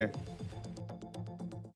É.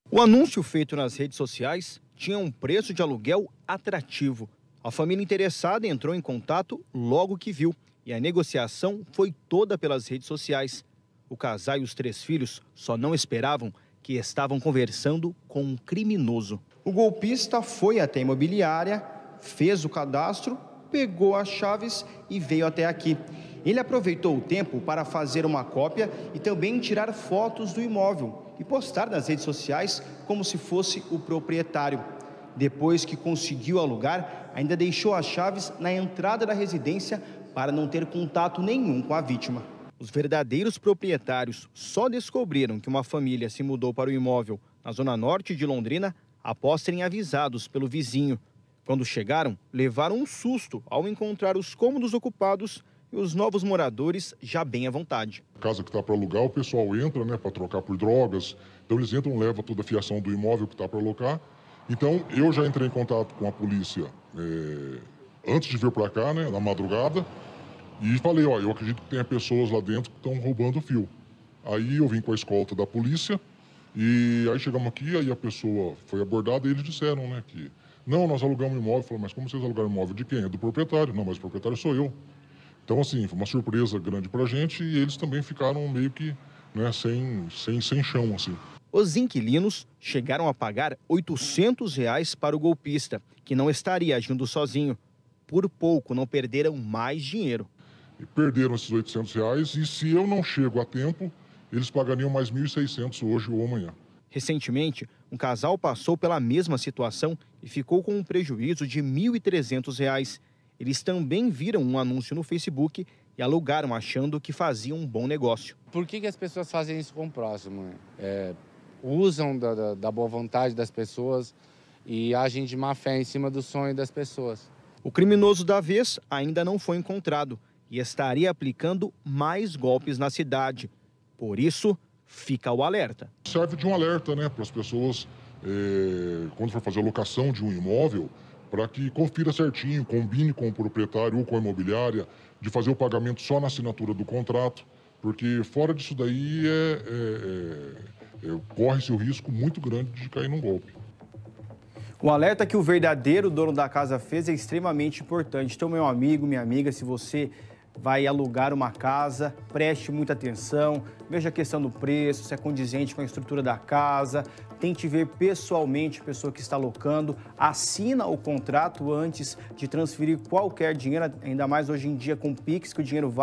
O anúncio feito nas redes sociais tinha um preço de aluguel atrativo. A família interessada entrou em contato logo que viu e a negociação foi toda pelas redes sociais. O casal e os três filhos só não esperavam que estavam conversando com um criminoso. O golpista foi até a imobiliária, fez o cadastro, pegou as chaves e veio até aqui. Ele aproveitou o tempo para fazer uma cópia e também tirar fotos do imóvel e postar nas redes sociais como se fosse o proprietário. Depois que conseguiu alugar, ainda deixou as chaves na entrada da residência para não ter contato nenhum com a vítima. Os verdadeiros proprietários só descobriram que uma família se mudou para o imóvel na zona norte de Londrina após serem avisados pelo vizinho. Quando chegaram, levaram um susto ao encontrar os cômodos ocupados e os novos moradores já bem à vontade. Casa que está para alugar, o pessoal entra né, para trocar por drogas, então eles entram, levam toda a fiação do imóvel que está para alocar. Então eu já entrei em contato com a polícia é, antes de vir para cá, né, na madrugada, e falei: ó, eu acredito que tenha pessoas lá dentro que estão roubando o fio. Aí eu vim com a escolta da polícia. E aí chegamos aqui, aí a pessoa foi abordada e eles disseram, né, que não, nós alugamos imóvel. Falei, mas como vocês alugaram imóvel? De quem? É do proprietário. Não, mas o proprietário sou eu. Então, assim, foi uma surpresa grande para a gente e eles também ficaram meio que né, sem, sem, sem chão, assim. Os inquilinos chegaram a pagar R$ 800 reais para o golpista, que não estaria agindo sozinho. Por pouco, não perderam mais dinheiro. E perderam esses R$ 800 reais e se eu não chego a tempo, eles pagariam mais R$ 1.600 hoje ou amanhã. Recentemente, um casal passou pela mesma situação e ficou com um prejuízo de R$ 1.300 eles também viram um anúncio no Facebook e alugaram achando que faziam um bom negócio. Por que, que as pessoas fazem isso com o próximo? É, usam da, da, da boa vontade das pessoas e agem de má fé em cima do sonho das pessoas. O criminoso da vez ainda não foi encontrado e estaria aplicando mais golpes na cidade. Por isso, fica o alerta. Serve de um alerta né, para as pessoas, é, quando for fazer a locação de um imóvel, para que confira certinho, combine com o proprietário ou com a imobiliária de fazer o pagamento só na assinatura do contrato, porque fora disso daí é, é, é, é, corre-se o risco muito grande de cair num golpe. O alerta que o verdadeiro dono da casa fez é extremamente importante. Então, meu amigo, minha amiga, se você vai alugar uma casa, preste muita atenção, veja a questão do preço, se é condizente com a estrutura da casa, tente ver pessoalmente a pessoa que está alocando, assina o contrato antes de transferir qualquer dinheiro, ainda mais hoje em dia com o Pix, que o dinheiro vai